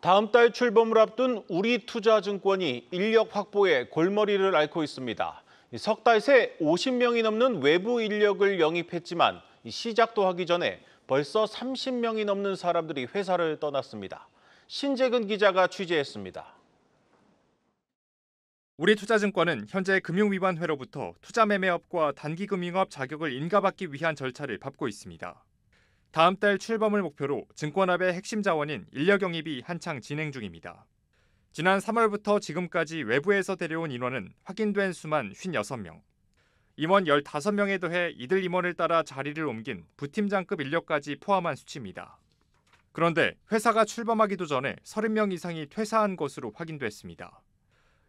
다음 달 출범을 앞둔 우리투자증권이 인력 확보에 골머리를 앓고 있습니다. 석 달 새 50명이 넘는 외부 인력을 영입했지만 시작도 하기 전에 벌써 30명이 넘는 사람들이 회사를 떠났습니다. 신재근 기자가 취재했습니다. 우리투자증권은 현재 금융위반회로부터 투자매매업과 단기금융업 자격을 인가받기 위한 절차를 밟고 있습니다. 다음 달 출범을 목표로 증권업의 핵심 자원인 인력 영입이 한창 진행 중입니다. 지난 3월부터 지금까지 외부에서 데려온 인원은 확인된 수만 56명. 임원 15명에 더해 이들 임원을 따라 자리를 옮긴 부팀장급 인력까지 포함한 수치입니다. 그런데 회사가 출범하기도 전에 30명 이상이 퇴사한 것으로 확인됐습니다.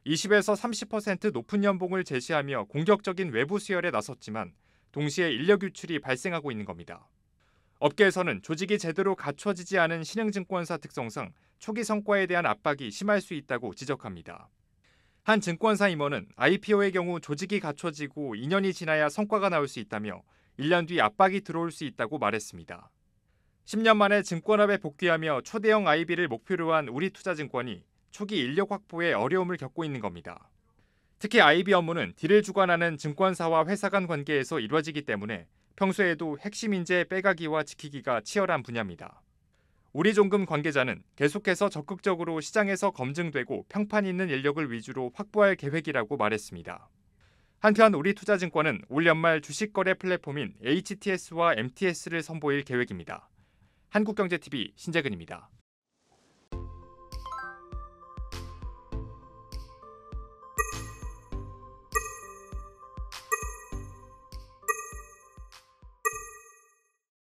20에서 30% 높은 연봉을 제시하며 공격적인 외부 수혈에 나섰지만 동시에 인력 유출이 발생하고 있는 겁니다. 업계에서는 조직이 제대로 갖춰지지 않은 신흥증권사 특성상 초기 성과에 대한 압박이 심할 수 있다고 지적합니다. 한 증권사 임원은 IPO의 경우 조직이 갖춰지고 2년이 지나야 성과가 나올 수 있다며 1년 뒤 압박이 들어올 수 있다고 말했습니다. 10년 만에 증권업에 복귀하며 초대형 IB를 목표로 한 우리투자증권이 초기 인력 확보에 어려움을 겪고 있는 겁니다. 특히 IB 업무는 딜을 주관하는 증권사와 회사 간 관계에서 이루어지기 때문에 평소에도 핵심 인재 빼가기와 지키기가 치열한 분야입니다. 우리 종금 관계자는 계속해서 적극적으로 시장에서 검증되고 평판 있는 인력을 위주로 확보할 계획이라고 말했습니다. 한편 우리 투자증권은 올 연말 주식 거래 플랫폼인 HTS와 MTS를 선보일 계획입니다. 한국경제TV 신재근입니다.